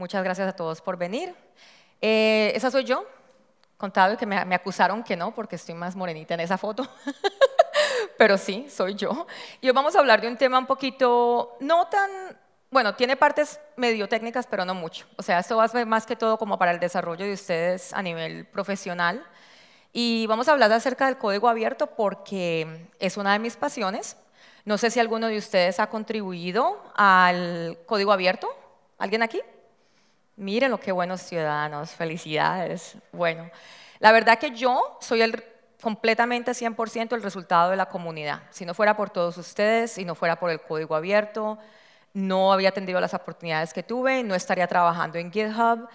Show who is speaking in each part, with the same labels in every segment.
Speaker 1: Muchas gracias a todos por venir. Eh, esa soy yo, contado que me, acusaron que no, porque estoy más morenita en esa foto. Pero sí, soy yo. Y hoy vamos a hablar de un tema un poquito, no tan, bueno, tiene partes medio técnicas, pero no mucho. O sea, esto va ser más que todo como para el desarrollo de ustedes a nivel profesional. Y vamos a hablar acerca del código abierto porque es una de mis pasiones. No sé si alguno de ustedes ha contribuido al código abierto. ¿Alguien aquí? Miren lo que buenos ciudadanos, felicidades. Bueno, la verdad que yo soy completamente 100% el resultado de la comunidad. Si no fuera por todos ustedes, si no fuera por el código abierto, no había tenido las oportunidades que tuve, no estaría trabajando en GitHub.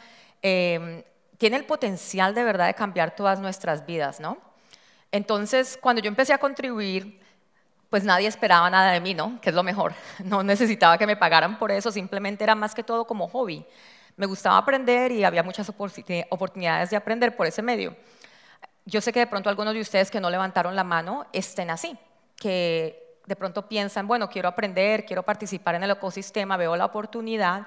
Speaker 1: Em, tiene el potencial de verdad de cambiar todas nuestras vidas, ¿no? Entonces, cuando yo empecé a contribuir, pues nadie esperaba nada de mí, ¿no? Que es lo mejor. No necesitaba que me pagaran por eso, simplemente era más que todo como hobby me gustaba aprender y había muchas eh, oportunidades de aprender por ese medio. Yo sé que de pronto algunos de ustedes que no levantaron la mano estén así, que de pronto piensan, bueno, quiero aprender, quiero participar en el ecosistema, veo la oportunidad,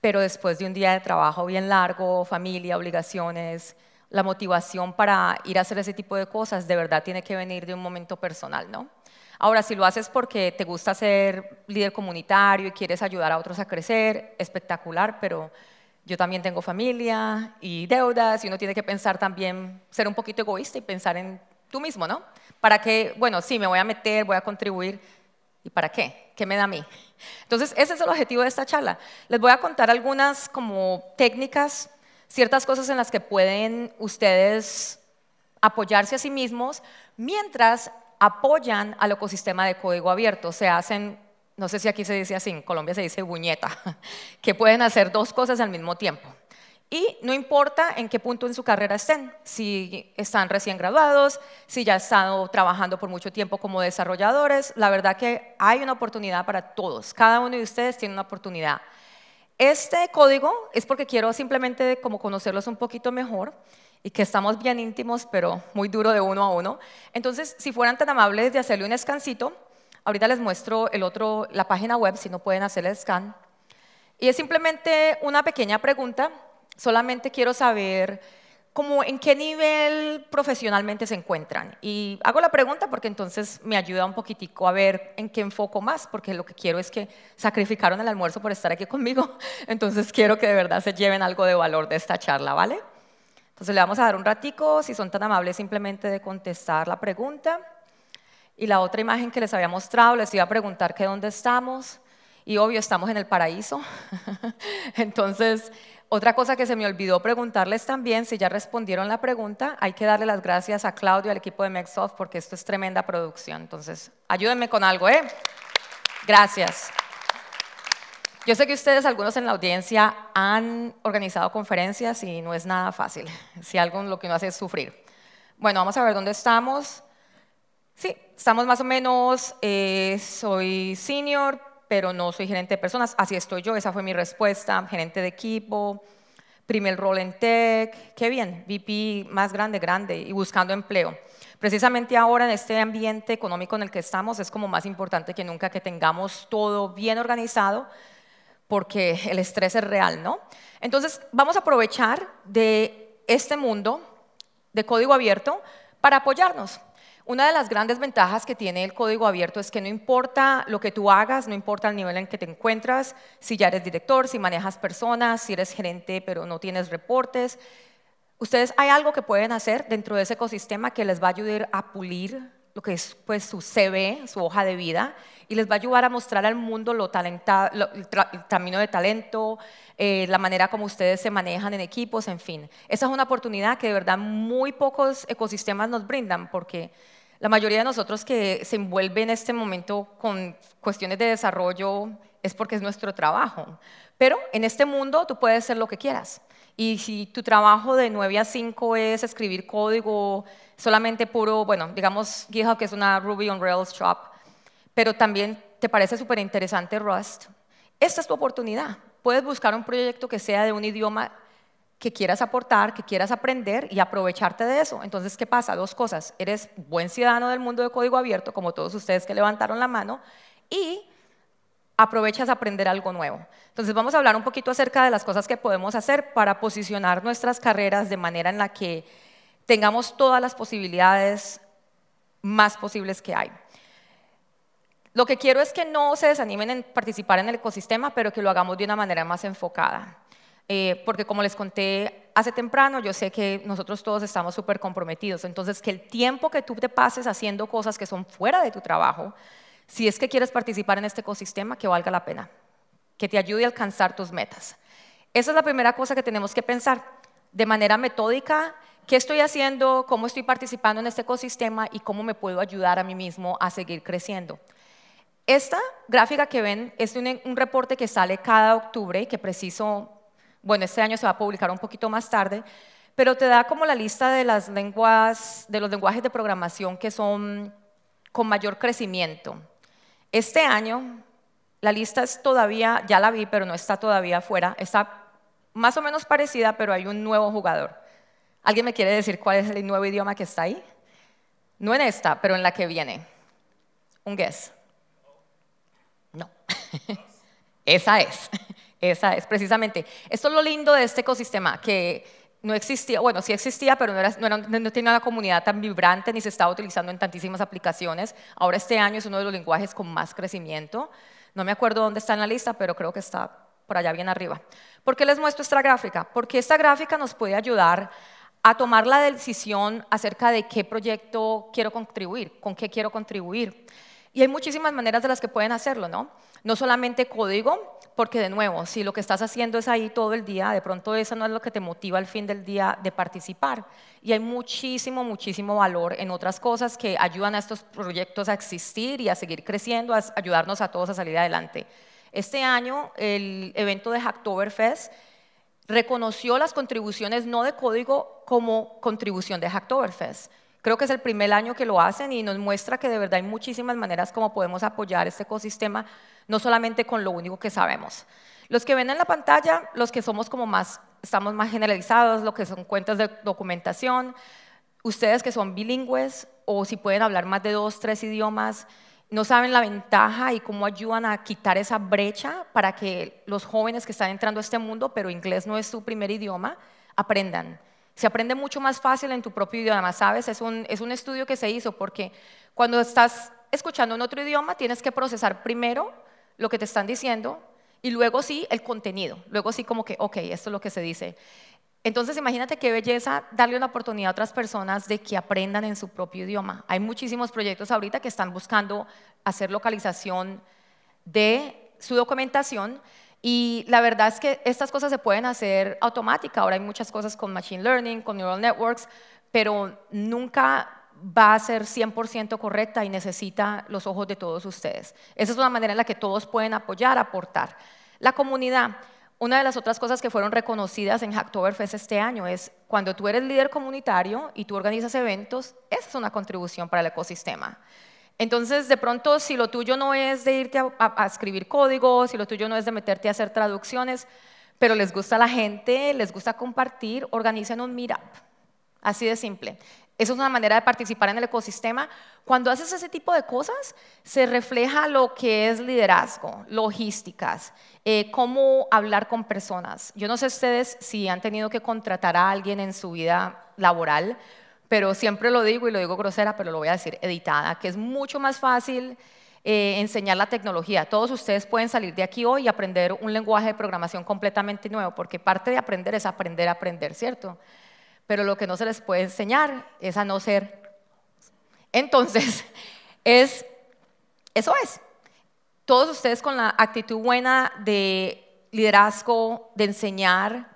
Speaker 1: pero después de un día de trabajo bien largo, familia, obligaciones, la motivación para ir a hacer ese tipo de cosas de verdad tiene que venir de un momento personal, ¿no? Ahora, si lo haces porque te gusta ser líder comunitario y quieres ayudar a otros a crecer, espectacular, pero yo también tengo familia y deudas y uno tiene que pensar también, ser un poquito egoísta y pensar en tú mismo, ¿no? Para que, bueno, sí, me voy a meter, voy a contribuir, ¿y para qué? ¿Qué me da a mí? Entonces, ese es el objetivo de esta charla. Les voy a contar algunas como técnicas, ciertas cosas en las que pueden ustedes apoyarse a sí mismos mientras apoyan al ecosistema de código abierto, se hacen, no sé si aquí se dice así, en Colombia se dice buñeta, que pueden hacer dos cosas al mismo tiempo. Y no importa en qué punto en su carrera estén, si están recién graduados, si ya han estado trabajando por mucho tiempo como desarrolladores, la verdad que hay una oportunidad para todos, cada uno de ustedes tiene una oportunidad. Este código es porque quiero simplemente como conocerlos un poquito mejor y que estamos bien íntimos, pero muy duro de uno a uno. Entonces, si fueran tan amables de hacerle un escancito, ahorita les muestro el otro, la página web, si no pueden hacer el scan. Y es simplemente una pequeña pregunta, solamente quiero saber cómo en qué nivel profesionalmente se encuentran. Y hago la pregunta porque entonces me ayuda un poquitico a ver en qué enfoco más, porque lo que quiero es que sacrificaron el almuerzo por estar aquí conmigo, entonces quiero que de verdad se lleven algo de valor de esta charla, ¿vale? Entonces le vamos a dar un ratico, si son tan amables simplemente de contestar la pregunta. Y la otra imagen que les había mostrado, les iba a preguntar que dónde estamos. Y obvio, estamos en el paraíso. Entonces, otra cosa que se me olvidó preguntarles también, si ya respondieron la pregunta, hay que darle las gracias a Claudio, y al equipo de Mexoft, porque esto es tremenda producción. Entonces, ayúdenme con algo, ¿eh? Gracias. Yo sé que ustedes, algunos en la audiencia, han organizado conferencias y no es nada fácil, si algo lo que uno hace es sufrir. Bueno, vamos a ver dónde estamos. Sí, estamos más o menos, eh, soy senior, pero no soy gerente de personas, así estoy yo, esa fue mi respuesta, gerente de equipo, primer rol en tech, qué bien, VP más grande, grande, y buscando empleo. Precisamente ahora en este ambiente económico en el que estamos es como más importante que nunca que tengamos todo bien organizado porque el estrés es real, ¿no? Entonces, vamos a aprovechar de este mundo de código abierto para apoyarnos. Una de las grandes ventajas que tiene el código abierto es que no importa lo que tú hagas, no importa el nivel en que te encuentras, si ya eres director, si manejas personas, si eres gerente pero no tienes reportes, ustedes hay algo que pueden hacer dentro de ese ecosistema que les va a ayudar a pulir lo que es pues, su CV, su hoja de vida, y les va a ayudar a mostrar al mundo lo el, camino de talento, eh, la manera como ustedes se manejan en equipos, en fin. Esa es una oportunidad que de verdad muy pocos ecosistemas nos brindan, porque la mayoría de nosotros que se envuelve en este momento con cuestiones de desarrollo es porque es nuestro trabajo. Pero en este mundo tú puedes ser lo que quieras. Y si tu trabajo de 9 a 5 es escribir código, solamente puro, bueno, digamos GitHub, que es una Ruby on Rails shop, pero también te parece súper interesante Rust, esta es tu oportunidad. Puedes buscar un proyecto que sea de un idioma que quieras aportar, que quieras aprender y aprovecharte de eso. Entonces, ¿qué pasa? Dos cosas. Eres buen ciudadano del mundo de código abierto, como todos ustedes que levantaron la mano, y aprovechas aprender algo nuevo. Entonces vamos a hablar un poquito acerca de las cosas que podemos hacer para posicionar nuestras carreras de manera en la que tengamos todas las posibilidades más posibles que hay. Lo que quiero es que no se desanimen en participar en el ecosistema, pero que lo hagamos de una manera más enfocada. Eh, porque como les conté hace temprano, yo sé que nosotros todos estamos súper comprometidos. Entonces, que el tiempo que tú te pases haciendo cosas que son fuera de tu trabajo, si es que quieres participar en este ecosistema que valga la pena, que te ayude a alcanzar tus metas. Esa es la primera cosa que tenemos que pensar de manera metódica. ¿Qué estoy haciendo? ¿Cómo estoy participando en este ecosistema? ¿Y cómo me puedo ayudar a mí mismo a seguir creciendo? Esta gráfica que ven es un, reporte que sale cada octubre, y que preciso, bueno, este año se va a publicar un poquito más tarde, pero te da como la lista de las de los lenguajes de programación que son con mayor crecimiento este año, la lista es todavía, ya la vi, pero no está todavía afuera, está más o menos parecida, pero hay un nuevo jugador. ¿Alguien me quiere decir cuál es el nuevo idioma que está ahí? No en esta, pero en la que viene. Un guess. No. Esa es. Esa es, precisamente. Esto es lo lindo de este ecosistema, que no existía, bueno, sí existía, pero no, tenía una comunidad tan vibrante ni se estaba utilizando en tantísimas aplicaciones. Ahora este año es uno de los lenguajes con más crecimiento. No me acuerdo dónde está en la lista, pero creo que está por allá bien arriba. ¿Por qué les muestro esta gráfica? Porque esta gráfica nos puede ayudar a tomar la decisión acerca de qué proyecto quiero contribuir, con qué quiero contribuir. Y hay muchísimas maneras de las que pueden hacerlo, ¿no? No solamente código, porque de nuevo, si lo que estás haciendo es ahí todo el día, de pronto eso no es lo que te motiva al fin del día de participar. Y hay muchísimo, muchísimo valor en otras cosas que ayudan a estos proyectos a existir y a seguir creciendo, a ayudarnos a todos a salir adelante. Este año, el evento de Hacktoberfest reconoció las contribuciones no de código como contribución de Hacktoberfest. Creo que es el primer año que lo hacen y nos muestra que de verdad hay muchísimas maneras como podemos apoyar este ecosistema, no solamente con lo único que sabemos. Los que ven en la pantalla, los que somos como más, estamos más generalizados, lo que son cuentas de documentación, ustedes que son bilingües o si pueden hablar más de dos, tres idiomas, no saben la ventaja y cómo ayudan a quitar esa brecha para que los jóvenes que están entrando a este mundo, pero inglés no es su primer idioma, aprendan. Se aprende mucho más fácil en tu propio idioma, ¿sabes? Es un, es un estudio que se hizo porque cuando estás escuchando en otro idioma tienes que procesar primero lo que te están diciendo y luego sí el contenido, luego sí como que, ok, esto es lo que se dice. Entonces imagínate qué belleza darle una oportunidad a otras personas de que aprendan en su propio idioma. Hay muchísimos proyectos ahorita que están buscando hacer localización de su documentación, y la verdad es que estas cosas se pueden hacer automática. Ahora hay muchas cosas con Machine Learning, con Neural Networks, pero nunca va a ser 100% correcta y necesita los ojos de todos ustedes. Esa es una manera en la que todos pueden apoyar, aportar. La comunidad, una de las otras cosas que fueron reconocidas en Hacktoberfest este año es cuando tú eres líder comunitario y tú organizas eventos, esa es una contribución para el ecosistema. Entonces, de pronto, si lo tuyo no es de irte a, escribir códigos, si lo tuyo no es de meterte a hacer traducciones, pero les gusta a la gente, les gusta compartir, organicen un meetup. Así de simple. Esa es una manera de participar en el ecosistema. Cuando haces ese tipo de cosas, se refleja lo que es liderazgo, logísticas, eh, cómo hablar con personas. Yo no sé ustedes si han tenido que contratar a alguien en su vida laboral, pero siempre lo digo y lo digo grosera, pero lo voy a decir editada, que es mucho más fácil eh, enseñar la tecnología. Todos ustedes pueden salir de aquí hoy y aprender un lenguaje de programación completamente nuevo, porque parte de aprender es aprender a aprender, ¿cierto? Pero lo que no se les puede enseñar es a no ser. Entonces, es, eso es. Todos ustedes con la actitud buena de liderazgo, de enseñar,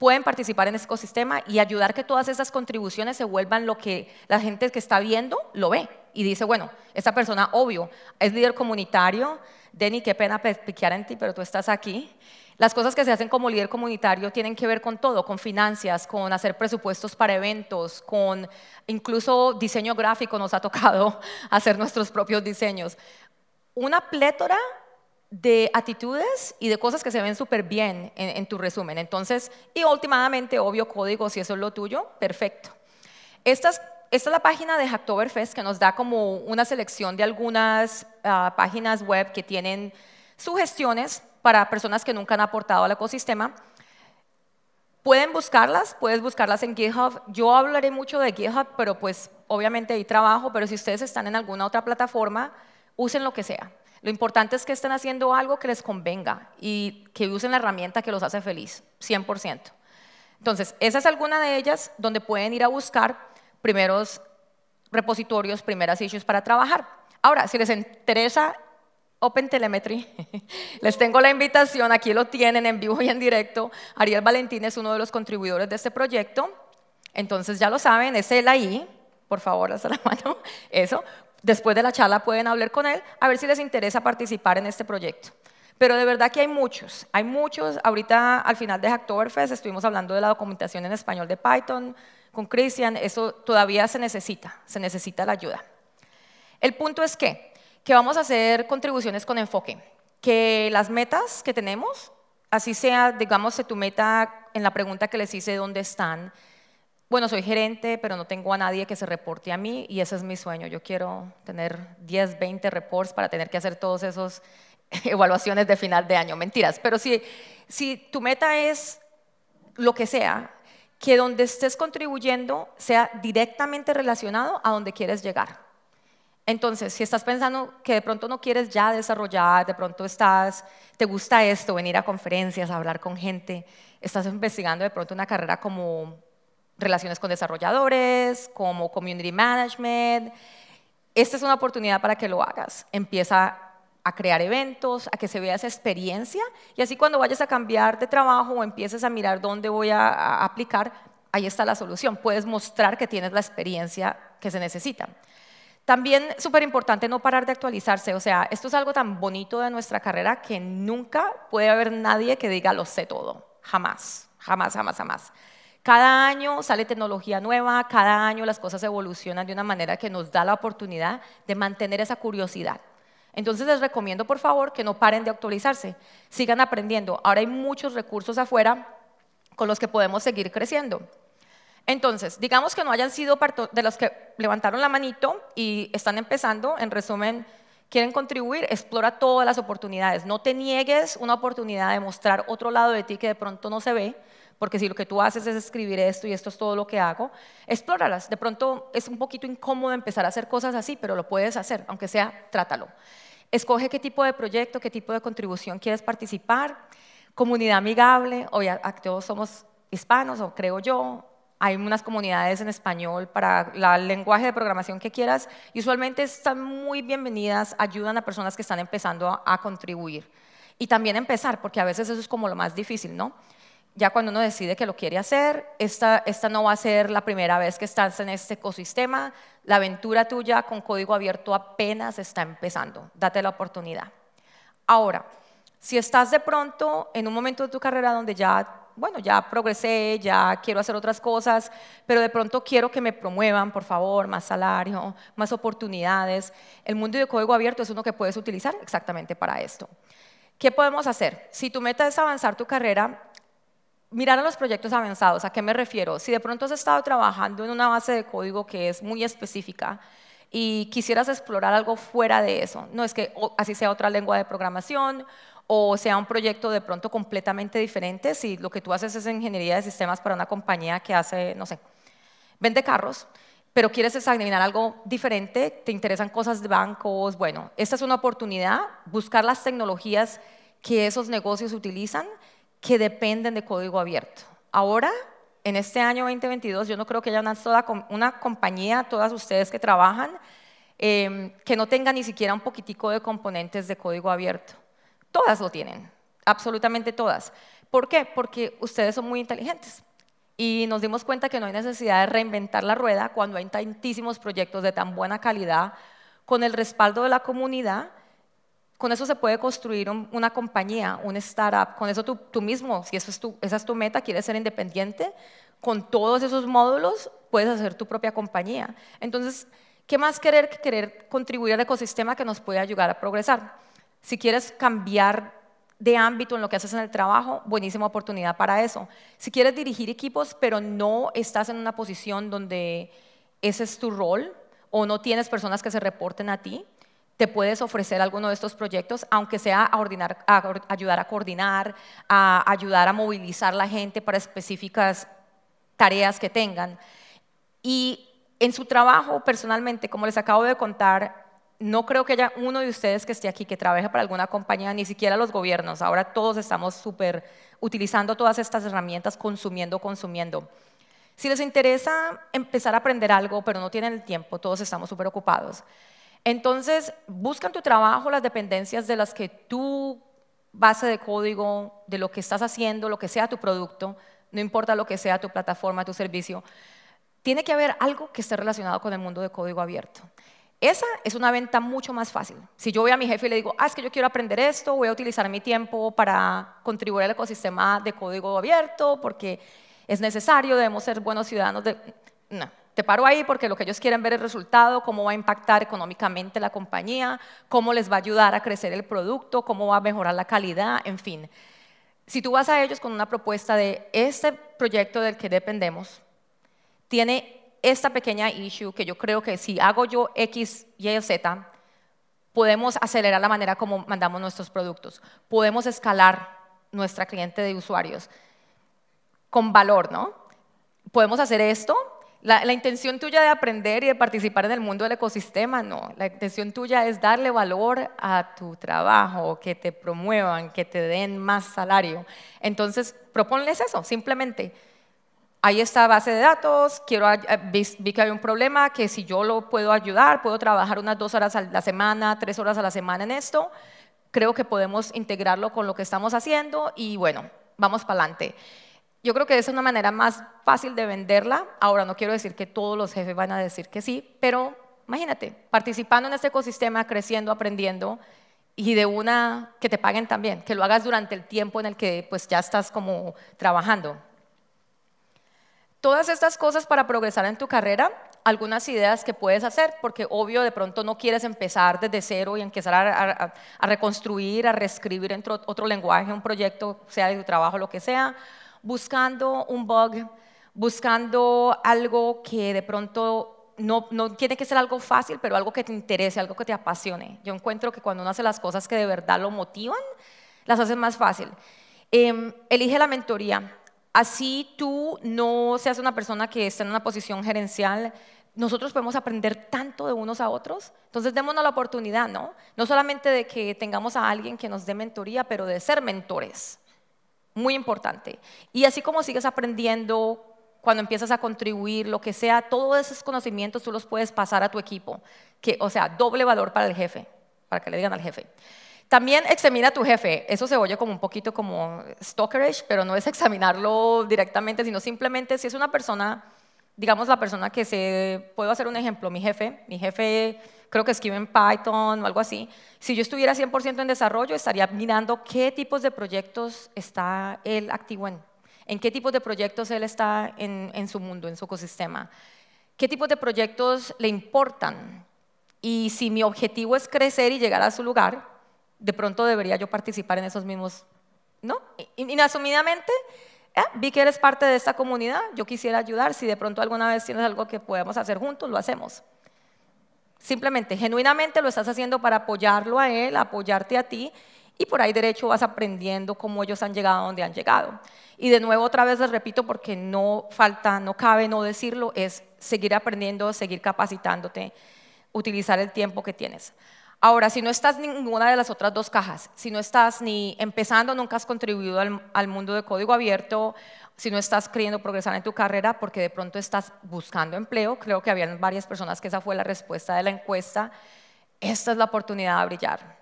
Speaker 1: pueden participar en ese ecosistema y ayudar que todas esas contribuciones se vuelvan lo que la gente que está viendo lo ve y dice, bueno, esta persona, obvio, es líder comunitario, Deni, qué pena piquear en ti, pero tú estás aquí. Las cosas que se hacen como líder comunitario tienen que ver con todo, con finanzas, con hacer presupuestos para eventos, con incluso diseño gráfico nos ha tocado hacer nuestros propios diseños. Una plétora de actitudes y de cosas que se ven súper bien en, tu resumen. Entonces, y últimamente, obvio, código, si eso es lo tuyo, perfecto. esta es la página de Hacktoberfest que nos da como una selección de algunas ah, páginas web que tienen sugestiones para personas que nunca han aportado al ecosistema. Pueden buscarlas, puedes buscarlas en GitHub. Yo hablaré mucho de GitHub, pero pues obviamente ahí trabajo, pero si ustedes están en alguna otra plataforma, usen lo que sea. Lo importante es que estén haciendo algo que les convenga y que usen la herramienta que los hace feliz, 100%. Entonces, esa es alguna de ellas donde pueden ir a buscar primeros repositorios, primeras issues para trabajar. Ahora, si les interesa Open Telemetry, les tengo la invitación, aquí lo tienen en vivo y en directo. Ariel Valentín es uno de los contribuidores de este proyecto. Entonces, ya lo saben, es él ahí, por favor, hasta la mano, eso después de la charla pueden hablar con él, a ver si les interesa participar en este proyecto. Pero de verdad que hay muchos, hay muchos. Ahorita al final de Hacktoberfest estuvimos hablando de la documentación en español de Python con Christian, eso todavía se necesita, se necesita la ayuda. El punto es que, que vamos a hacer contribuciones con enfoque, que las metas que tenemos, así sea, digamos, tu meta en la pregunta que les hice, ¿dónde están? bueno, soy gerente, pero no tengo a nadie que se reporte a mí y ese es mi sueño. Yo quiero tener 10, 20 reports para tener que hacer todos esos evaluaciones de final de año. Mentiras, pero si, si tu meta es lo que sea, que donde estés contribuyendo sea directamente relacionado a donde quieres llegar. Entonces, si estás pensando que de pronto no quieres ya desarrollar, de pronto estás, te gusta esto, venir a conferencias, hablar con gente, estás investigando de pronto una carrera como relaciones con desarrolladores, como community management. Esta es una oportunidad para que lo hagas. Empieza a crear eventos, a que se vea esa experiencia y así cuando vayas a cambiar de trabajo o empieces a mirar dónde voy a, aplicar, ahí está la solución. Puedes mostrar que tienes la experiencia que se necesita. También súper importante no parar de actualizarse, o sea, esto es algo tan bonito de nuestra carrera que nunca puede haber nadie que diga lo sé todo, jamás, jamás, jamás, jamás. Cada año sale tecnología nueva, cada año las cosas evolucionan de una manera que nos da la oportunidad de mantener esa curiosidad. Entonces les recomiendo, por favor, que no paren de actualizarse, sigan aprendiendo. Ahora hay muchos recursos afuera con los que podemos seguir creciendo. Entonces, digamos que no hayan sido de los que levantaron la manito y están empezando, en resumen, quieren contribuir, explora todas las oportunidades. No te niegues una oportunidad de mostrar otro lado de ti que de pronto no se ve, porque si lo que tú haces es escribir esto y esto es todo lo que hago, explóralas. De pronto es un poquito incómodo empezar a hacer cosas así, pero lo puedes hacer, aunque sea, trátalo. Escoge qué tipo de proyecto, qué tipo de contribución quieres participar. Comunidad amigable, hoy ah, todos somos hispanos, o creo yo, hay unas comunidades en español para el lenguaje de programación que quieras y usualmente están muy bienvenidas, ayudan a personas que están empezando a, contribuir. Y también empezar, porque a veces eso es como lo más difícil, ¿no? ya cuando uno decide que lo quiere hacer, esta, esta no va a ser la primera vez que estás en este ecosistema, la aventura tuya con código abierto apenas está empezando, date la oportunidad. Ahora, si estás de pronto en un momento de tu carrera donde ya, bueno, ya progresé, ya quiero hacer otras cosas, pero de pronto quiero que me promuevan, por favor, más salario, más oportunidades, el mundo de código abierto es uno que puedes utilizar exactamente para esto. ¿Qué podemos hacer? Si tu meta es avanzar tu carrera, mirar a los proyectos avanzados, ¿a qué me refiero? Si de pronto has estado trabajando en una base de código que es muy específica y quisieras explorar algo fuera de eso, no es que así sea otra lengua de programación o sea un proyecto de pronto completamente diferente, si lo que tú haces es ingeniería de sistemas para una compañía que hace, no sé, vende carros, pero quieres examinar algo diferente, te interesan cosas de bancos, bueno, esta es una oportunidad, buscar las tecnologías que esos negocios utilizan que dependen de código abierto. Ahora, en este año 2022, yo no creo que haya una sola compañía, todas ustedes que trabajan, em, que no tenga ni siquiera un poquitico de componentes de código abierto. Todas lo tienen, absolutamente todas. ¿Por qué? Porque ustedes son muy inteligentes. Y nos dimos cuenta que no hay necesidad de reinventar la rueda cuando hay tantísimos proyectos de tan buena calidad, con el respaldo de la comunidad con eso se puede construir una compañía, un startup. Con eso tú, mismo, si esa es tu meta, quieres ser independiente, con todos esos módulos puedes hacer tu propia compañía. Entonces, ¿qué más querer que querer contribuir al ecosistema que nos puede ayudar a progresar? Si quieres cambiar de ámbito en lo que haces en el trabajo, buenísima oportunidad para eso. Si quieres dirigir equipos, pero no estás en una posición donde ese es tu rol o no tienes personas que se reporten a ti, te puedes ofrecer alguno de estos proyectos, aunque sea a, ayudar a coordinar, a ayudar a movilizar la gente para específicas tareas que tengan. Y en su trabajo, personalmente, como les acabo de contar, no creo que haya uno de ustedes que esté aquí que trabaje para alguna compañía, ni siquiera los gobiernos. Ahora todos estamos súper utilizando todas estas herramientas, consumiendo, consumiendo. Si les interesa empezar a aprender algo, pero no tienen el tiempo, todos estamos súper ocupados. Entonces, buscan tu trabajo las dependencias de las que tu base de código, de lo que estás haciendo, lo que sea tu producto, no importa lo que sea tu plataforma, tu servicio, tiene que haber algo que esté relacionado con el mundo de código abierto. Esa es una venta mucho más fácil. Si yo voy a mi jefe y le digo, ah, es que yo quiero aprender esto, voy a utilizar mi tiempo para contribuir al ecosistema de código abierto porque es necesario, debemos ser buenos ciudadanos. De... No, te paro ahí porque lo que ellos quieren ver es el resultado, cómo va a impactar económicamente la compañía, cómo les va a ayudar a crecer el producto, cómo va a mejorar la calidad, en fin. Si tú vas a ellos con una propuesta de este proyecto del que dependemos, tiene esta pequeña issue que yo creo que si hago yo X, Y o Z, podemos acelerar la manera como mandamos nuestros productos, podemos escalar nuestra cliente de usuarios con valor, ¿no? Podemos hacer esto la, intención tuya de aprender y de participar en el mundo del ecosistema, no. La intención tuya es darle valor a tu trabajo, que te promuevan, que te den más salario. Entonces, proponles eso, simplemente. Ahí está base de datos, quiero, eh, vi, que hay un problema, que si yo lo puedo ayudar, puedo trabajar unas dos horas a la semana, tres horas a la semana en esto, creo que podemos integrarlo con lo que estamos haciendo y bueno, vamos para adelante. Yo creo que es una manera más fácil de venderla. Ahora no quiero decir que todos los jefes van a decir que sí, pero imagínate, participando en este ecosistema, creciendo, aprendiendo y de una que te paguen también, que lo hagas durante el tiempo en el que pues ya estás como trabajando. Todas estas cosas para progresar en tu carrera, algunas ideas que puedes hacer, porque obvio de pronto no quieres empezar desde cero y empezar a, reconstruir, a reescribir en otro, otro lenguaje, un proyecto, sea de tu trabajo, lo que sea buscando un bug, buscando algo que de pronto no, no, tiene que ser algo fácil, pero algo que te interese, algo que te apasione. Yo encuentro que cuando uno hace las cosas que de verdad lo motivan, las hace más fácil. Em, elige la mentoría. Así tú no seas una persona que está en una posición gerencial, nosotros podemos aprender tanto de unos a otros. Entonces démonos la oportunidad, ¿no? No solamente de que tengamos a alguien que nos dé mentoría, pero de ser mentores muy importante. Y así como sigues aprendiendo, cuando empiezas a contribuir, lo que sea, todos esos conocimientos tú los puedes pasar a tu equipo, que, o sea, doble valor para el jefe, para que le digan al jefe. También examina a tu jefe. Eso se oye como un poquito como stalkerish, pero no es examinarlo directamente, sino simplemente si es una persona, digamos la persona que se, puedo hacer un ejemplo, mi jefe, mi jefe creo que escriben Python o algo así. Si yo estuviera 100% en desarrollo, estaría mirando qué tipos de proyectos está él activo en, en qué tipos de proyectos él está en, su mundo, en su ecosistema, qué tipos de proyectos le importan. Y si mi objetivo es crecer y llegar a su lugar, de pronto debería yo participar en esos mismos, ¿no? Inasumidamente, ¿eh? vi que eres parte de esta comunidad, yo quisiera ayudar, si de pronto alguna vez tienes algo que podamos hacer juntos, lo hacemos. Simplemente, genuinamente lo estás haciendo para apoyarlo a él, apoyarte a ti, y por ahí derecho vas aprendiendo cómo ellos han llegado a donde han llegado. Y de nuevo, otra vez les repito, porque no falta, no cabe no decirlo, es seguir aprendiendo, seguir capacitándote, utilizar el tiempo que tienes. Ahora, si no estás ninguna de las otras dos cajas, si no estás ni empezando, nunca has contribuido al, al mundo de código abierto si no estás queriendo progresar en tu carrera porque de pronto estás buscando empleo, creo que habían varias personas que esa fue la respuesta de la encuesta, esta es la oportunidad de brillar.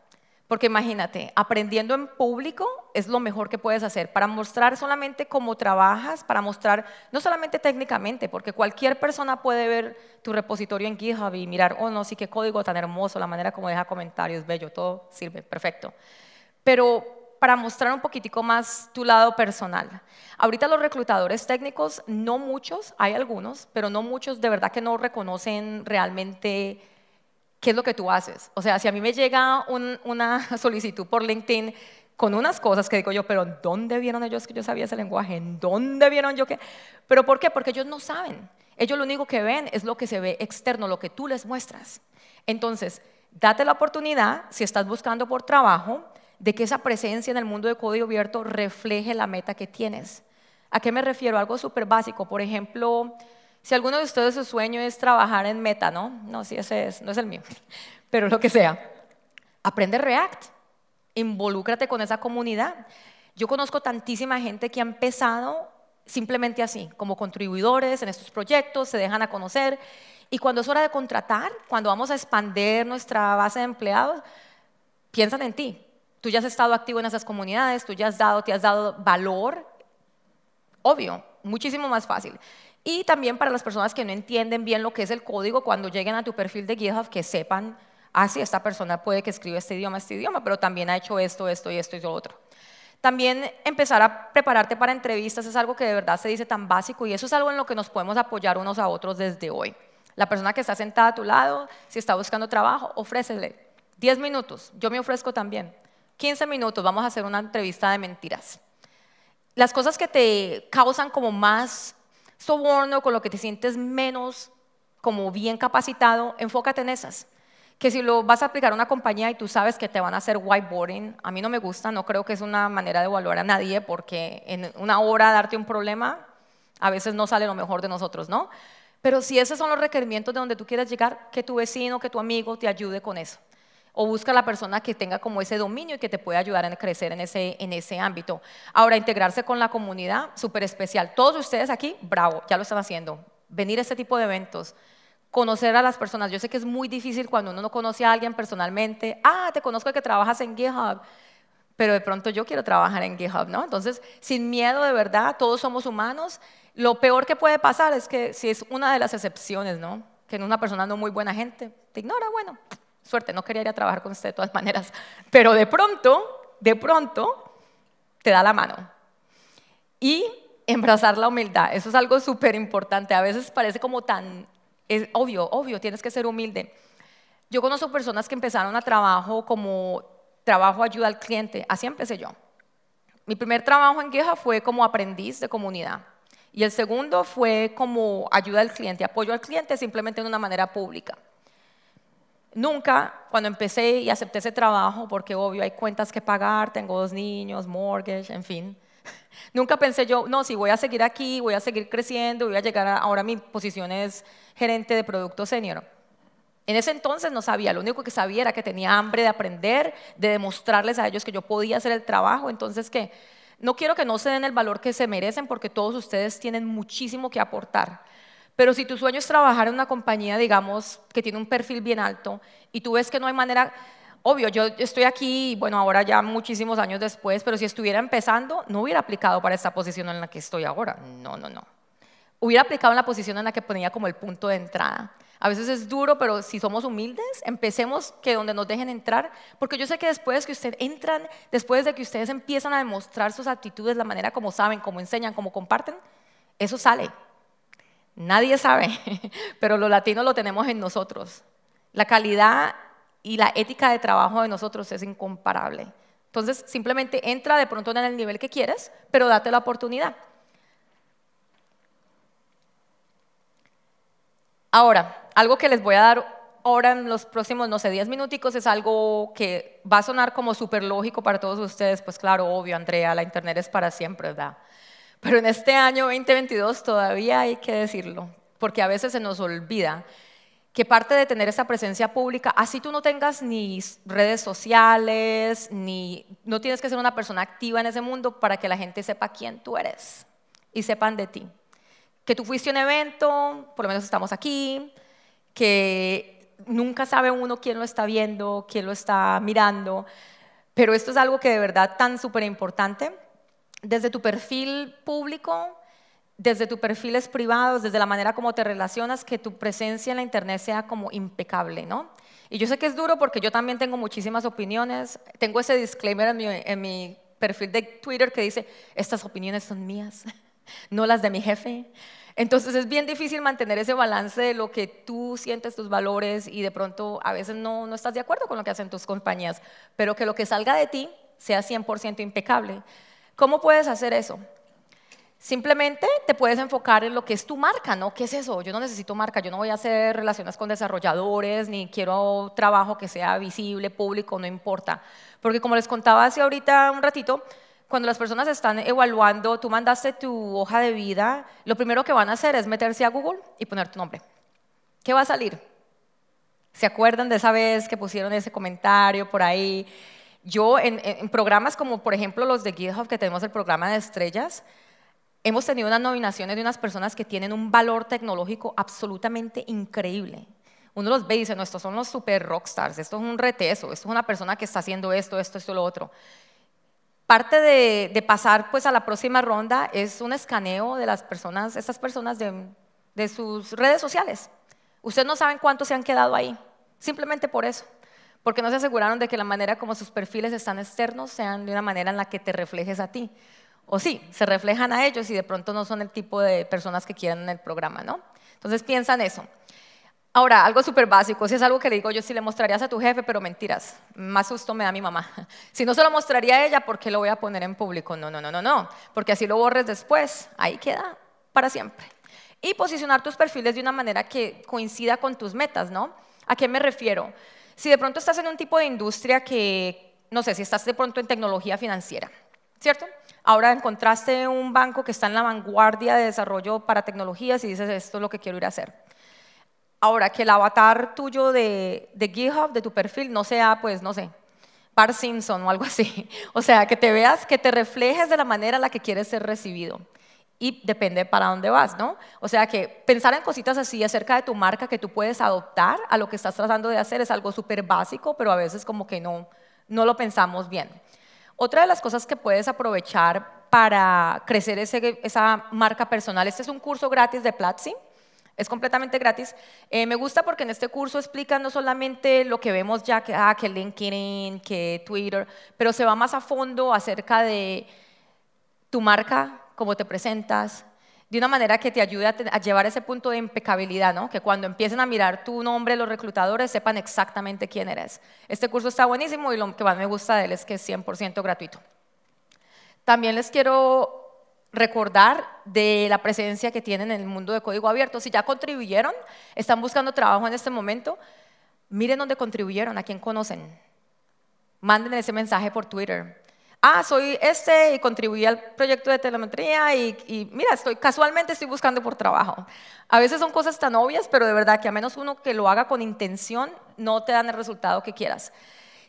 Speaker 1: Porque imagínate, aprendiendo en público es lo mejor que puedes hacer para mostrar solamente cómo trabajas, para mostrar no solamente técnicamente, porque cualquier persona puede ver tu repositorio en GitHub y mirar, oh no, sí, qué código tan hermoso, la manera como deja comentarios, bello, todo sirve, perfecto. Pero para mostrar un poquitico más tu lado personal. Ahorita los reclutadores técnicos, no muchos, hay algunos, pero no muchos de verdad que no reconocen realmente qué es lo que tú haces. O sea, si a mí me llega una solicitud por LinkedIn con unas cosas que digo yo, pero ¿dónde vieron ellos que yo sabía ese lenguaje? ¿En dónde vieron yo que? ¿Pero por qué? Porque ellos no saben. Ellos lo único que ven es lo que se ve externo, lo que tú les muestras. Entonces, date la oportunidad, si estás buscando por trabajo, de que esa presencia en el mundo de código abierto refleje la meta que tienes. ¿A qué me refiero? Algo súper básico. Por ejemplo, si alguno de ustedes su sueño es trabajar en meta, ¿no? No, sí, ese es, no es el mío, pero lo que sea. Aprende React, involúcrate con esa comunidad. Yo conozco tantísima gente que ha empezado simplemente así, como contribuidores en estos proyectos, se dejan a conocer. Y cuando es hora de contratar, cuando vamos a expandir nuestra base de empleados, piensan en ti, Tú ya has estado activo en esas comunidades, tú ya has dado, te has dado valor, obvio, muchísimo más fácil. Y también para las personas que no entienden bien lo que es el código, cuando lleguen a tu perfil de GitHub, que sepan, ah, sí, esta persona puede que escriba este idioma, este idioma, pero también ha hecho esto, esto y esto y lo otro. También empezar a prepararte para entrevistas es algo que de verdad se dice tan básico y eso es algo en lo que nos podemos apoyar unos a otros desde hoy. La persona que está sentada a tu lado, si está buscando trabajo, ofrécele 10 minutos. Yo me ofrezco también. 15 minutos, vamos a hacer una entrevista de mentiras. Las cosas que te causan como más soborno, con lo que te sientes menos como bien capacitado, enfócate en esas. Que si lo vas a aplicar a una compañía y tú sabes que te van a hacer whiteboarding, a mí no me gusta, no creo que es una manera de evaluar a nadie, porque en una hora darte un problema a veces no sale lo mejor de nosotros, ¿no? Pero si esos son los requerimientos de donde tú quieres llegar, que tu vecino, que tu amigo te ayude con eso o busca la persona que tenga como ese dominio y que te pueda ayudar a crecer en ese, en ese ámbito. Ahora, integrarse con la comunidad, súper especial. Todos ustedes aquí, bravo, ya lo están haciendo. Venir a este tipo de eventos, conocer a las personas. Yo sé que es muy difícil cuando uno no conoce a alguien personalmente. Ah, te conozco que trabajas en GitHub pero de pronto yo quiero trabajar en GitHub, ¿no? Entonces, sin miedo de verdad, todos somos humanos. Lo peor que puede pasar es que si es una de las excepciones, ¿no? Que una persona no muy buena gente te ignora, bueno, Suerte, no quería ir a trabajar con usted de todas maneras, pero de pronto, de pronto, te da la mano. Y embrazar la humildad, eso es algo súper importante. A veces parece como tan, es obvio, obvio, tienes que ser humilde. Yo conozco personas que empezaron a trabajo como trabajo ayuda al cliente, así empecé yo. Mi primer trabajo en Gueja fue como aprendiz de comunidad. Y el segundo fue como ayuda al cliente, apoyo al cliente simplemente de una manera pública. Nunca, cuando empecé y acepté ese trabajo, porque obvio hay cuentas que pagar, tengo dos niños, mortgage, en fin, nunca pensé yo, no, si voy a seguir aquí, voy a seguir creciendo, voy a llegar a, ahora mi posición es gerente de producto senior. En ese entonces no sabía, lo único que sabía era que tenía hambre de aprender, de demostrarles a ellos que yo podía hacer el trabajo, entonces que no quiero que no se den el valor que se merecen porque todos ustedes tienen muchísimo que aportar. Pero si tu sueño es trabajar en una compañía, digamos, que tiene un perfil bien alto y tú ves que no hay manera, obvio, yo estoy aquí, bueno, ahora ya muchísimos años después, pero si estuviera empezando, no hubiera aplicado para esta posición en la que estoy ahora. No, no, no. Hubiera aplicado en la posición en la que ponía como el punto de entrada. A veces es duro, pero si somos humildes, empecemos que donde nos dejen entrar, porque yo sé que después que ustedes entran, después de que ustedes empiezan a demostrar sus actitudes, la manera como saben, como enseñan, como comparten, eso sale. Nadie sabe, pero los latinos lo tenemos en nosotros. La calidad y la ética de trabajo de nosotros es incomparable. Entonces, simplemente entra de pronto en el nivel que quieres, pero date la oportunidad. Ahora, algo que les voy a dar ahora en los próximos, no sé, 10 minuticos es algo que va a sonar como súper lógico para todos ustedes. Pues claro, obvio, Andrea, la internet es para siempre, ¿verdad? Pero en este año 2022 todavía hay que decirlo, porque a veces se nos olvida que parte de tener esa presencia pública, así tú no tengas ni redes sociales, ni no tienes que ser una persona activa en ese mundo para que la gente sepa quién tú eres y sepan de ti. Que tú fuiste a un evento, por lo menos estamos aquí, que nunca sabe uno quién lo está viendo, quién lo está mirando, pero esto es algo que de verdad tan súper importante desde tu perfil público, desde tus perfiles privados, desde la manera como te relacionas, que tu presencia en la internet sea como impecable, ¿no? Y yo sé que es duro porque yo también tengo muchísimas opiniones. Tengo ese disclaimer en mi, perfil de Twitter que dice, estas opiniones son mías, no las de mi jefe. Entonces es bien difícil mantener ese balance de lo que tú sientes, tus valores y de pronto a veces no, no estás de acuerdo con lo que hacen tus compañías, pero que lo que salga de ti sea 100% impecable. ¿Cómo puedes hacer eso? Simplemente te puedes enfocar en lo que es tu marca, ¿no? ¿Qué es eso? Yo no necesito marca, yo no voy a hacer relaciones con desarrolladores, ni quiero trabajo que sea visible, público, no importa. Porque como les contaba hace ahorita un ratito, cuando las personas están evaluando, tú mandaste tu hoja de vida, lo primero que van a hacer es meterse a Google y poner tu nombre. ¿Qué va a salir? ¿Se acuerdan de esa vez que pusieron ese comentario por ahí? Yo en, programas como por ejemplo los de GitHub, que tenemos el programa de estrellas, hemos tenido unas nominaciones de unas personas que tienen un valor tecnológico absolutamente increíble. Uno los ve y dice, no, estos son los super rockstars, esto es un reteso, esto es una persona que está haciendo esto, esto, esto, lo otro. Parte de, pasar pues a la próxima ronda es un escaneo de las personas, estas personas de, de sus redes sociales. Ustedes no saben cuántos se han quedado ahí, simplemente por eso porque no se aseguraron de que la manera como sus perfiles están externos sean de una manera en la que te reflejes a ti. O sí, se reflejan a ellos y de pronto no son el tipo de personas que quieren en el programa, ¿no? Entonces piensan eso. Ahora, algo súper básico, si es algo que le digo yo, si le mostrarías a tu jefe, pero mentiras, más susto me da mi mamá. Si no se lo mostraría a ella, ¿por qué lo voy a poner en público? No, no, no, no, no, porque así lo borres después, ahí queda para siempre. Y posicionar tus perfiles de una manera que coincida con tus metas, ¿no? ¿A qué me refiero? Si de pronto estás en un tipo de industria que, no sé, si estás de pronto en tecnología financiera, ¿cierto? Ahora encontraste un banco que está en la vanguardia de desarrollo para tecnologías y dices, esto es lo que quiero ir a hacer. Ahora, que el avatar tuyo de, de GitHub, de tu perfil, no sea, pues, no sé, Bar Simpson o algo así. O sea, que te veas, que te reflejes de la manera en la que quieres ser recibido y depende para dónde vas, ¿no? O sea que pensar en cositas así acerca de tu marca que tú puedes adoptar a lo que estás tratando de hacer es algo súper básico, pero a veces como que no, no lo pensamos bien. Otra de las cosas que puedes aprovechar para crecer ese, esa marca personal, este es un curso gratis de Platzi, es completamente gratis. Eh, me gusta porque en este curso explica no solamente lo que vemos ya, que, ah, que LinkedIn, que Twitter, pero se va más a fondo acerca de tu marca cómo te presentas, de una manera que te ayude a, llevar ese punto de impecabilidad, ¿no? que cuando empiecen a mirar tu nombre los reclutadores sepan exactamente quién eres. Este curso está buenísimo y lo que más me gusta de él es que es 100% gratuito. También les quiero recordar de la presencia que tienen en el mundo de código abierto. Si ya contribuyeron, están buscando trabajo en este momento, miren dónde contribuyeron, a quién conocen. Manden ese mensaje por Twitter ah, soy este y contribuí al proyecto de telemetría y, mira, estoy casualmente estoy buscando por trabajo. A veces son cosas tan obvias, pero de verdad que a menos uno que lo haga con intención, no te dan el resultado que quieras.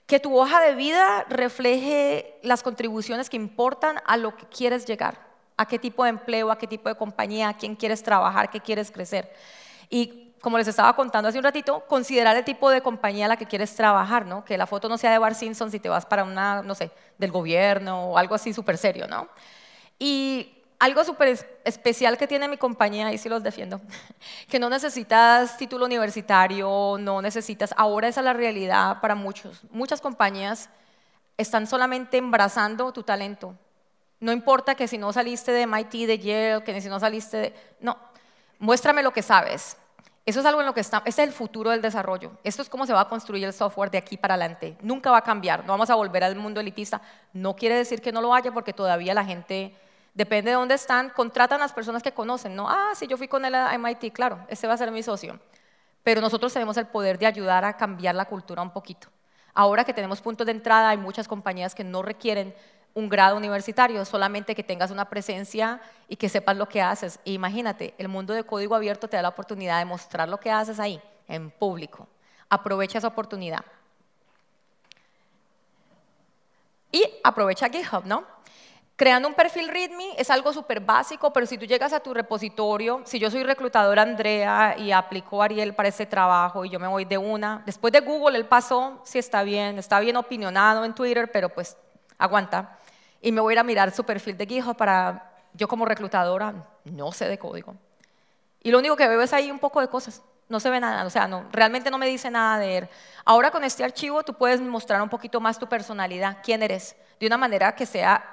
Speaker 1: Que tu hoja de vida refleje las contribuciones que importan a lo que quieres llegar, a qué tipo de empleo, a qué tipo de compañía, a quién quieres trabajar, qué quieres crecer. Y como les estaba contando hace un ratito, considerar el tipo de compañía a la que quieres trabajar, ¿no? Que la foto no sea de Bar Simpson si te vas para una, no sé, del gobierno o algo así súper serio, ¿no? Y algo súper especial que tiene mi compañía, y sí los defiendo, que no necesitas título universitario, no necesitas, ahora esa es la realidad para muchos. Muchas compañías están solamente embrazando tu talento. No importa que si no saliste de MIT, de Yale, que si no saliste de... No, muéstrame lo que sabes. Eso es algo en lo que está, este es el futuro del desarrollo. Esto es cómo se va a construir el software de aquí para adelante. Nunca va a cambiar, no vamos a volver al mundo elitista. No quiere decir que no lo haya porque todavía la gente, depende de dónde están, contratan a las personas que conocen. No, ah, sí, yo fui con él a MIT, claro, ese va a ser mi socio. Pero nosotros tenemos el poder de ayudar a cambiar la cultura un poquito. Ahora que tenemos puntos de entrada, hay muchas compañías que no requieren un grado universitario, solamente que tengas una presencia y que sepas lo que haces. E imagínate, el mundo de código abierto te da la oportunidad de mostrar lo que haces ahí, en público. Aprovecha esa oportunidad. Y aprovecha GitHub, ¿no? Creando un perfil README es algo súper básico, pero si tú llegas a tu repositorio, si yo soy reclutadora Andrea y aplicó Ariel para ese trabajo y yo me voy de una, después de Google él pasó, si sí, está bien, está bien opinionado en Twitter, pero pues aguanta y me voy a ir a mirar su perfil de GitHub para, yo como reclutadora, no sé de código. Y lo único que veo es ahí un poco de cosas. No se ve nada, o sea, no, realmente no me dice nada de él. Ahora con este archivo tú puedes mostrar un poquito más tu personalidad, quién eres, de una manera que sea,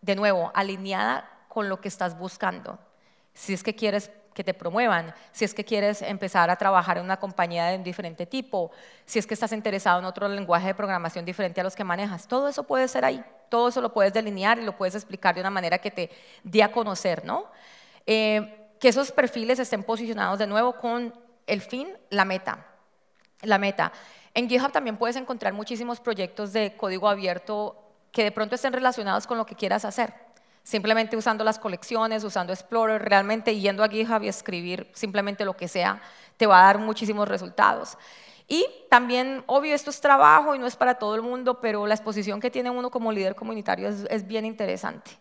Speaker 1: de nuevo, alineada con lo que estás buscando. Si es que quieres que te promuevan, si es que quieres empezar a trabajar en una compañía de un diferente tipo, si es que estás interesado en otro lenguaje de programación diferente a los que manejas, todo eso puede ser ahí, todo eso lo puedes delinear y lo puedes explicar de una manera que te dé a conocer, ¿no? Eh, que esos perfiles estén posicionados de nuevo con el fin, la meta, la meta. En GitHub también puedes encontrar muchísimos proyectos de código abierto que de pronto estén relacionados con lo que quieras hacer simplemente usando las colecciones, usando Explorer, realmente yendo a GitHub y escribir simplemente lo que sea, te va a dar muchísimos resultados. Y también, obvio, esto es trabajo y no es para todo el mundo, pero la exposición que tiene uno como líder comunitario es, bien interesante.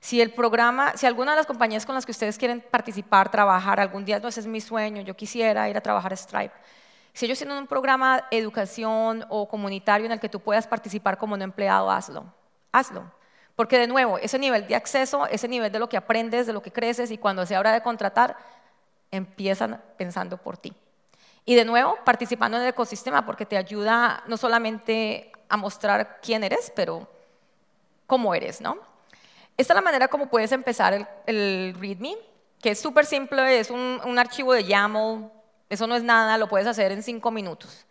Speaker 1: Si el programa, si alguna de las compañías con las que ustedes quieren participar, trabajar, algún día, no, ese es mi sueño, yo quisiera ir a trabajar a Stripe. Si ellos tienen un programa de educación o comunitario en el que tú puedas participar como no empleado, hazlo. Hazlo. Porque de nuevo, ese nivel de acceso, ese nivel de lo que aprendes, de lo que creces y cuando se habla de contratar, empiezan pensando por ti. Y de nuevo, participando en el ecosistema porque te ayuda no solamente a mostrar quién eres, pero cómo eres, ¿no? Esta es la manera como puedes empezar el, README, que es súper simple, es un, un archivo de YAML, eso no es nada, lo puedes hacer en cinco minutos.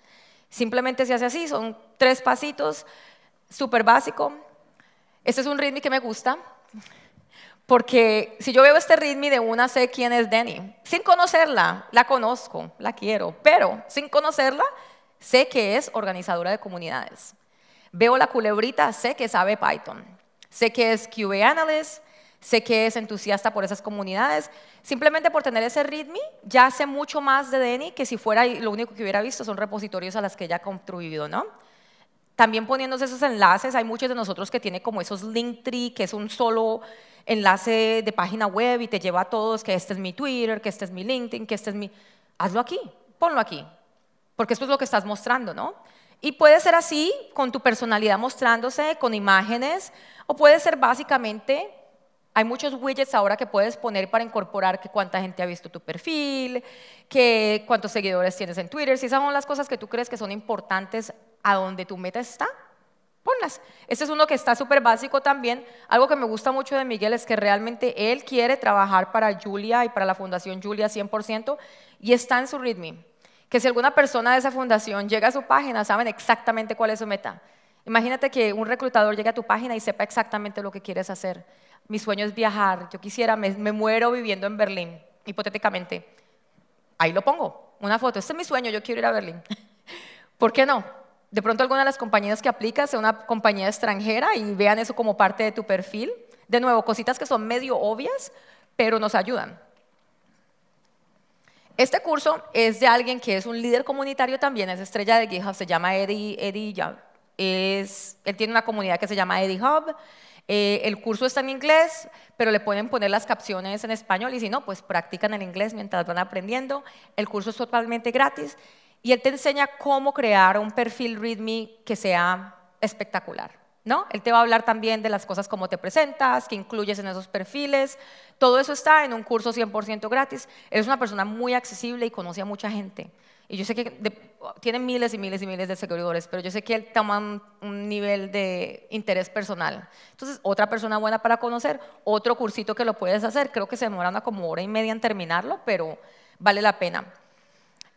Speaker 1: Simplemente se hace así, son tres pasitos, súper básico, este es un ritmo que me gusta, porque si yo veo este ritmo de una sé quién es Denny. Sin conocerla, la conozco, la quiero, pero sin conocerla, sé que es organizadora de comunidades. Veo la culebrita, sé que sabe Python, sé que es QA Analyst, sé que es entusiasta por esas comunidades. Simplemente por tener ese ritmo, ya sé mucho más de Denny que si fuera lo único que hubiera visto son repositorios a las que ya ha contribuido, ¿no? también poniéndose esos enlaces, hay muchos de nosotros que tiene como esos Linktree, que es un solo enlace de página web y te lleva a todos que este es mi Twitter, que este es mi LinkedIn, que este es mi... Hazlo aquí, ponlo aquí, porque esto es lo que estás mostrando, ¿no? Y puede ser así, con tu personalidad mostrándose, con imágenes, o puede ser básicamente, hay muchos widgets ahora que puedes poner para incorporar que cuánta gente ha visto tu perfil, que cuántos seguidores tienes en Twitter, si esas son las cosas que tú crees que son importantes a donde tu meta está, ponlas. Este es uno que está súper básico también. Algo que me gusta mucho de Miguel es que realmente él quiere trabajar para Julia y para la Fundación Julia 100% y está en su ritmo. Que si alguna persona de esa fundación llega a su página, saben exactamente cuál es su meta. Imagínate que un reclutador llegue a tu página y sepa exactamente lo que quieres hacer. Mi sueño es viajar, yo quisiera, me, me muero viviendo en Berlín, hipotéticamente. Ahí lo pongo, una foto, este es mi sueño, yo quiero ir a Berlín. ¿Por qué no? de pronto alguna de las compañías que aplicas sea una compañía extranjera y vean eso como parte de tu perfil. De nuevo, cositas que son medio obvias, pero nos ayudan. Este curso es de alguien que es un líder comunitario también, es estrella de GitHub, se llama Eddie, Eddie es, él tiene una comunidad que se llama Eddie Hub. Eh, el curso está en inglés, pero le pueden poner las capciones en español y si no, pues practican el inglés mientras van aprendiendo. El curso es totalmente gratis y él te enseña cómo crear un perfil README que sea espectacular. ¿No? Él te va a hablar también de las cosas como te presentas, que incluyes en esos perfiles. Todo eso está en un curso 100% gratis. Él es una persona muy accesible y conoce a mucha gente. Y yo sé que tiene miles y miles y miles de seguidores, pero yo sé que él toma un, nivel de interés personal. Entonces, otra persona buena para conocer, otro cursito que lo puedes hacer. Creo que se demora como hora y media en terminarlo, pero vale la pena.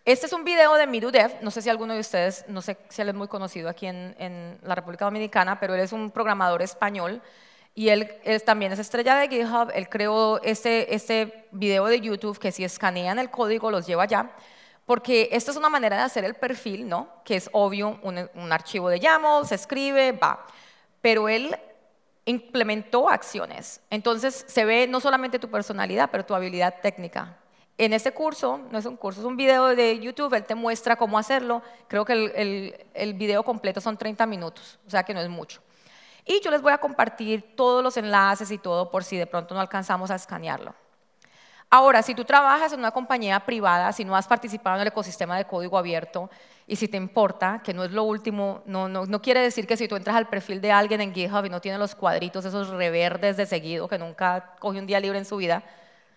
Speaker 1: Este es un video de Mirudev, no sé si alguno de ustedes, no sé si él es muy conocido aquí en, la República Dominicana, pero él es un programador español y él, también es estrella de GitHub, él creó este, este, video de YouTube que si escanean el código los lleva allá, porque esta es una manera de hacer el perfil, ¿no? Que es obvio, un, un archivo de YAML, se escribe, va. Pero él implementó acciones, entonces se ve no solamente tu personalidad, pero tu habilidad técnica, en este curso, no es un curso, es un video de YouTube, él te muestra cómo hacerlo. Creo que el, el, video completo son 30 minutos, o sea que no es mucho. Y yo les voy a compartir todos los enlaces y todo por si de pronto no alcanzamos a escanearlo. Ahora, si tú trabajas en una compañía privada, si no has participado en el ecosistema de código abierto y si te importa, que no es lo último, no, no quiere decir que si tú entras al perfil de alguien en GitHub y no tiene los cuadritos, esos reverdes de seguido, que nunca coge un día libre en su vida,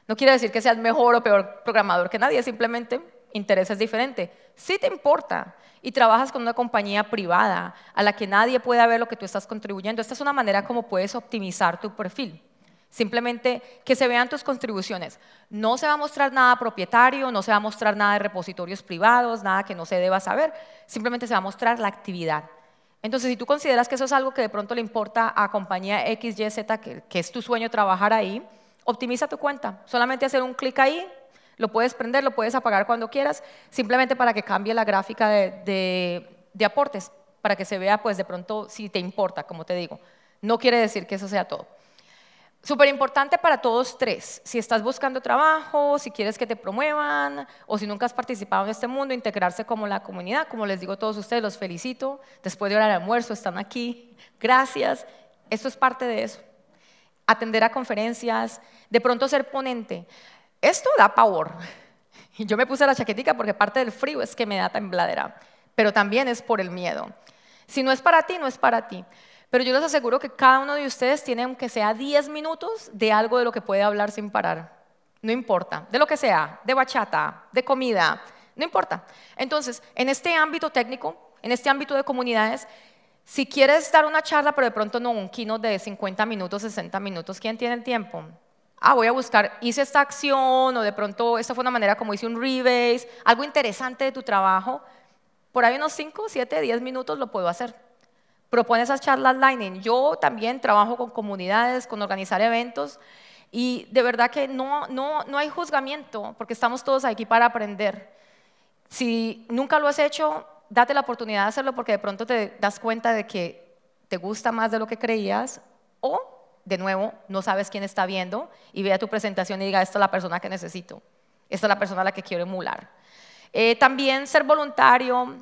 Speaker 1: no quiere decir que seas mejor o peor programador que nadie, simplemente interés es diferente. Sí te importa y trabajas con una compañía privada a la que nadie pueda ver lo que tú estás contribuyendo. Esta es una manera como puedes optimizar tu perfil. Simplemente que se vean tus contribuciones. No se va a mostrar nada propietario, no se va a mostrar nada de repositorios privados, nada que no se deba saber. Simplemente se va a mostrar la actividad. Entonces, si tú consideras que eso es algo que de pronto le importa a compañía X, XYZ, que, que es tu sueño trabajar ahí, optimiza tu cuenta. Solamente hacer un clic ahí, lo puedes prender, lo puedes apagar cuando quieras, simplemente para que cambie la gráfica de, aportes, para que se vea, pues de pronto, si te importa, como te digo. No quiere decir que eso sea todo. Súper importante para todos tres. Si estás buscando trabajo, si quieres que te promuevan o si nunca has participado en este mundo, integrarse como la comunidad. Como les digo a todos ustedes, los felicito. Después de hora de almuerzo están aquí. Gracias. Esto es parte de eso atender a conferencias, de pronto ser ponente. Esto da pavor. Y yo me puse la chaquetica porque parte del frío es que me da tembladera, pero también es por el miedo. Si no es para ti, no es para ti. Pero yo les aseguro que cada uno de ustedes tiene, aunque sea 10 minutos, de algo de lo que puede hablar sin parar. No importa, de lo que sea, de bachata, de comida, no importa. Entonces, en este ámbito técnico, en este ámbito de comunidades, si quieres dar una charla, pero de pronto no un kino de 50 minutos, 60 minutos, ¿quién tiene el tiempo? Ah, voy a buscar, hice esta acción o de pronto esta fue una manera como hice un rebase, algo interesante de tu trabajo. Por ahí unos 5, 7, 10 minutos lo puedo hacer. Propone esas charlas lightning. Yo también trabajo con comunidades, con organizar eventos y de verdad que no, no, no hay juzgamiento porque estamos todos aquí para aprender. Si nunca lo has hecho, date la oportunidad de hacerlo porque de pronto te das cuenta de que te gusta más de lo que creías o, de nuevo, no sabes quién está viendo y vea tu presentación y diga, esta es la persona que necesito, esta es la persona a la que quiero emular. Eh, también ser voluntario,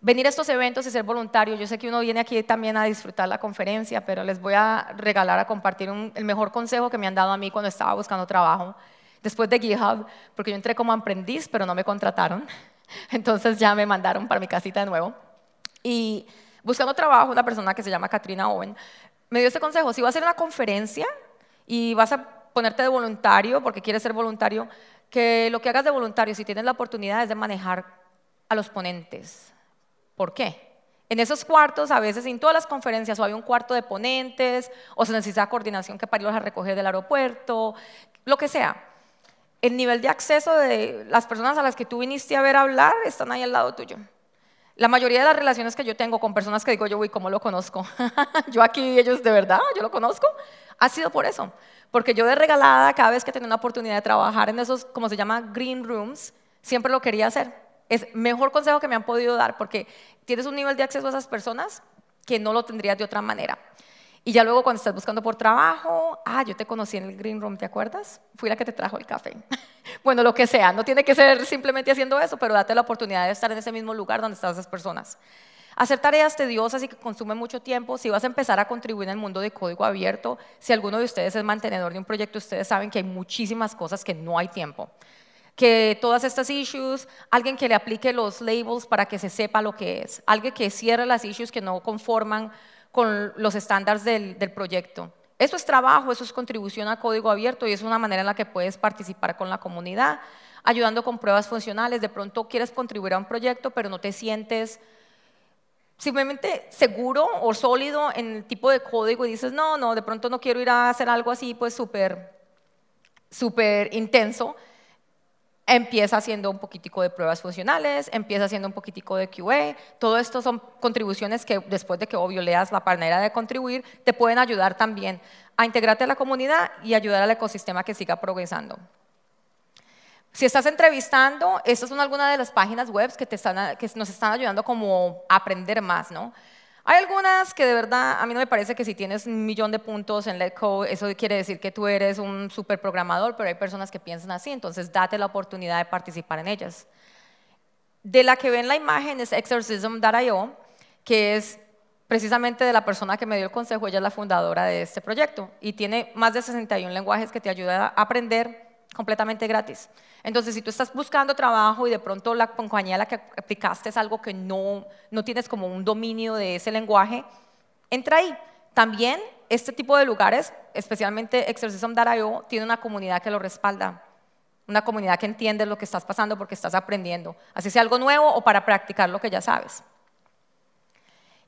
Speaker 1: venir a estos eventos y ser voluntario. Yo sé que uno viene aquí también a disfrutar la conferencia, pero les voy a regalar, a compartir el mejor consejo que me han dado a mí cuando estaba buscando trabajo. Después de GitHub, porque yo entré como aprendiz, pero no me contrataron. Entonces ya me mandaron para mi casita de nuevo. Y buscando trabajo, una persona que se llama Katrina Owen me dio este consejo, si vas a hacer una conferencia y vas a ponerte de voluntario, porque quieres ser voluntario, que lo que hagas de voluntario, si tienes la oportunidad, es de manejar a los ponentes. ¿Por qué? En esos cuartos, a veces en todas las conferencias, o hay un cuarto de ponentes, o se necesita coordinación que para irlos a recoger del aeropuerto, lo que sea el nivel de acceso de las personas a las que tú viniste a ver hablar están ahí al lado tuyo. La mayoría de las relaciones que yo tengo con personas que digo yo, uy, ¿cómo lo conozco? yo aquí, ellos de verdad, yo lo conozco, ha sido por eso. Porque yo de regalada, cada vez que tenía una oportunidad de trabajar en esos, como se llama, green rooms, siempre lo quería hacer. Es mejor consejo que me han podido dar porque tienes un nivel de acceso a esas personas que no lo tendrías de otra manera. Y ya luego cuando estás buscando por trabajo, ah, yo te conocí en el green room, ¿te acuerdas? Fui la que te trajo el café. bueno, lo que sea, no tiene que ser simplemente haciendo eso, pero date la oportunidad de estar en ese mismo lugar donde están esas personas. Hacer tareas tediosas y que consumen mucho tiempo, si vas a empezar a contribuir en el mundo de código abierto, si alguno de ustedes es mantenedor de un proyecto, ustedes saben que hay muchísimas cosas que no hay tiempo que todas estas issues, alguien que le aplique los labels para que se sepa lo que es, alguien que cierre las issues que no conforman con los estándares del, proyecto. Eso es trabajo, eso es contribución a código abierto y es una manera en la que puedes participar con la comunidad, ayudando con pruebas funcionales. De pronto quieres contribuir a un proyecto, pero no te sientes simplemente seguro o sólido en el tipo de código y dices, no, no, de pronto no quiero ir a hacer algo así, pues súper, súper intenso, empieza haciendo un poquitico de pruebas funcionales, empieza haciendo un poquitico de QA. Todo esto son contribuciones que después de que obvio leas la manera de contribuir, te pueden ayudar también a integrarte a la comunidad y ayudar al ecosistema que siga progresando. Si estás entrevistando, estas son algunas de las páginas web que, están, que nos están ayudando como a aprender más, ¿no? Hay algunas que de verdad a mí no me parece que si tienes un millón de puntos en Let Code, eso quiere decir que tú eres un super programador, pero hay personas que piensan así, entonces date la oportunidad de participar en ellas. De la que ven la imagen es exorcism.io, que es precisamente de la persona que me dio el consejo, ella es la fundadora de este proyecto y tiene más de 61 lenguajes que te ayuda a aprender completamente gratis. Entonces, si tú estás buscando trabajo y de pronto la compañía a la que aplicaste es algo que no, no tienes como un dominio de ese lenguaje, entra ahí. También este tipo de lugares, especialmente Exorcism.io, tiene una comunidad que lo respalda, una comunidad que entiende lo que estás pasando porque estás aprendiendo, así sea algo nuevo o para practicar lo que ya sabes.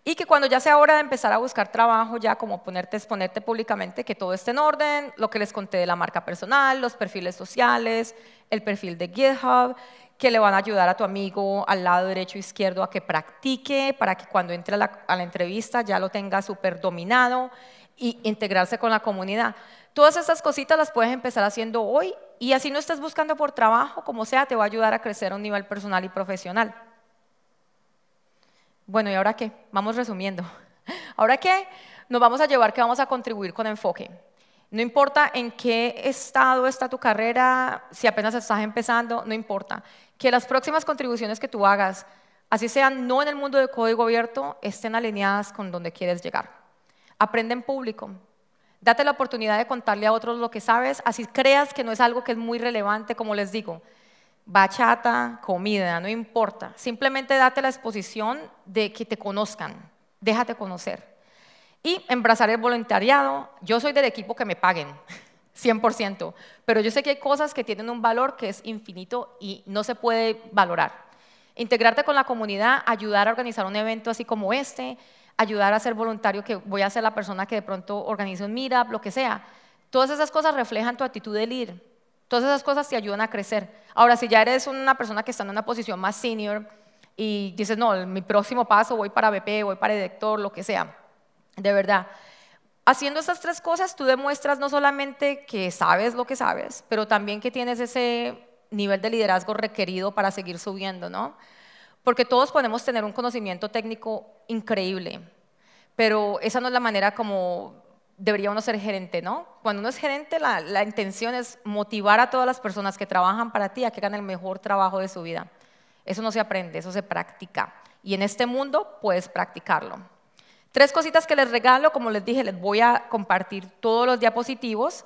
Speaker 1: Y que cuando ya sea hora de empezar a buscar trabajo, ya como ponerte, exponerte públicamente, que todo esté en orden, lo que les conté de la marca personal, los perfiles sociales, el perfil de GitHub, que le van a ayudar a tu amigo al lado derecho izquierdo a que practique para que cuando entre a la, entrevista ya lo tenga súper dominado y integrarse con la comunidad. Todas esas cositas las puedes empezar haciendo hoy y así no estás buscando por trabajo, como sea, te va a ayudar a crecer a un nivel personal y profesional. Bueno, ¿y ahora qué? Vamos resumiendo. ¿Ahora qué? Nos vamos a llevar que vamos a contribuir con enfoque. No importa en qué estado está tu carrera, si apenas estás empezando, no importa. Que las próximas contribuciones que tú hagas, así sean no en el mundo de código abierto, estén alineadas con donde quieres llegar. Aprende en público. Date la oportunidad de contarle a otros lo que sabes, así creas que no es algo que es muy relevante, como les digo bachata, comida, no importa. Simplemente date la exposición de que te conozcan, déjate conocer. Y embrazar el voluntariado. Yo soy del equipo que me paguen, 100%, pero yo sé que hay cosas que tienen un valor que es infinito y no se puede valorar. Integrarte con la comunidad, ayudar a organizar un evento así como este, ayudar a ser voluntario, que voy a ser la persona que de pronto organice un meetup, lo que sea. Todas esas cosas reflejan tu actitud de líder Todas esas cosas te ayudan a crecer. Ahora, si ya eres una persona que está en una posición más senior y dices, no, mi próximo paso voy para BP, voy para director, lo que sea, de verdad. Haciendo esas tres cosas, tú demuestras no solamente que sabes lo que sabes, pero también que tienes ese nivel de liderazgo requerido para seguir subiendo, ¿no? Porque todos podemos tener un conocimiento técnico increíble, pero esa no es la manera como debería uno ser gerente, ¿no? Cuando uno es gerente, la, intención es motivar a todas las personas que trabajan para ti a que hagan el mejor trabajo de su vida. Eso no se aprende, eso se practica. Y en este mundo puedes practicarlo. Tres cositas que les regalo, como les dije, les voy a compartir todos los diapositivos.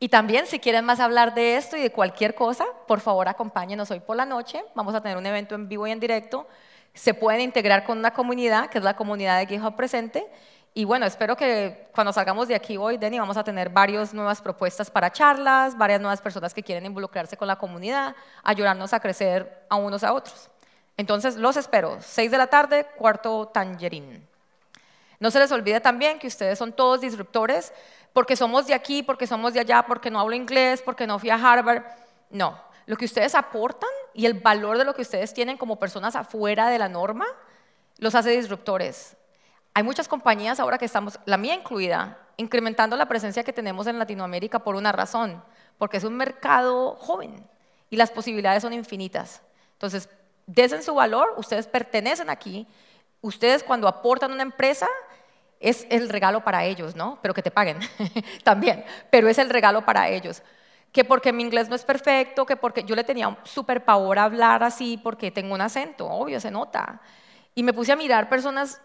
Speaker 1: Y también, si quieren más hablar de esto y de cualquier cosa, por favor acompáñenos hoy por la noche. Vamos a tener un evento en vivo y en directo. Se pueden integrar con una comunidad, que es la comunidad de GitHub Presente y bueno, espero que cuando salgamos de aquí hoy, Denny, vamos a tener varias nuevas propuestas para charlas, varias nuevas personas que quieren involucrarse con la comunidad, ayudarnos a crecer a unos a otros. Entonces, los espero. Seis de la tarde, cuarto tangerín. No se les olvide también que ustedes son todos disruptores, porque somos de aquí, porque somos de allá, porque no hablo inglés, porque no fui a Harvard. No, lo que ustedes aportan y el valor de lo que ustedes tienen como personas afuera de la norma los hace disruptores hay muchas compañías ahora que estamos, la mía incluida, incrementando la presencia que tenemos en Latinoamérica por una razón, porque es un mercado joven y las posibilidades son infinitas. Entonces, en su valor, ustedes pertenecen aquí, ustedes cuando aportan una empresa es el regalo para ellos, ¿no? Pero que te paguen también, pero es el regalo para ellos. Que porque mi inglés no es perfecto, que porque yo le tenía súper a hablar así porque tengo un acento, obvio, se nota. Y me puse a mirar personas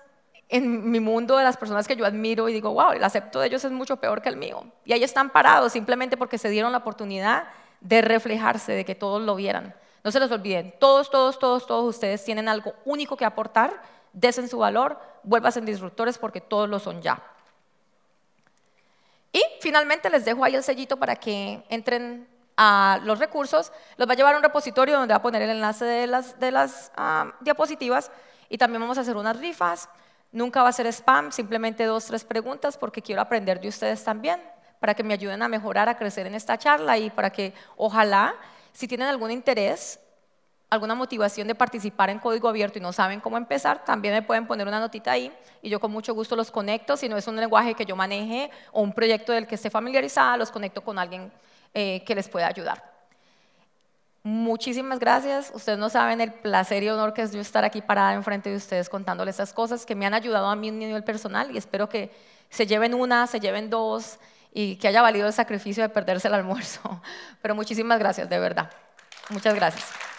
Speaker 1: en mi mundo de las personas que yo admiro y digo, wow, el acepto de ellos es mucho peor que el mío. Y ahí están parados simplemente porque se dieron la oportunidad de reflejarse, de que todos lo vieran. No se los olviden, todos, todos, todos, todos ustedes tienen algo único que aportar, desen su valor, vuelvas en disruptores porque todos lo son ya. Y finalmente les dejo ahí el sellito para que entren a los recursos. Los va a llevar a un repositorio donde va a poner el enlace de las, ah, diapositivas y también vamos a hacer unas rifas. Nunca va a ser spam, simplemente dos, tres preguntas porque quiero aprender de ustedes también, para que me ayuden a mejorar, a crecer en esta charla y para que ojalá, si tienen algún interés, alguna motivación de participar en código abierto y no saben cómo empezar, también me pueden poner una notita ahí y yo con mucho gusto los conecto. Si no es un lenguaje que yo maneje o un proyecto del que esté familiarizada, los conecto con alguien eh, que les pueda ayudar. Muchísimas gracias. Ustedes no saben el placer y honor que es yo estar aquí parada enfrente de ustedes contándoles estas cosas que me han ayudado a mí en nivel personal y espero que se lleven una, se lleven dos y que haya valido el sacrificio de perderse el almuerzo. Pero muchísimas gracias, de verdad. Muchas gracias.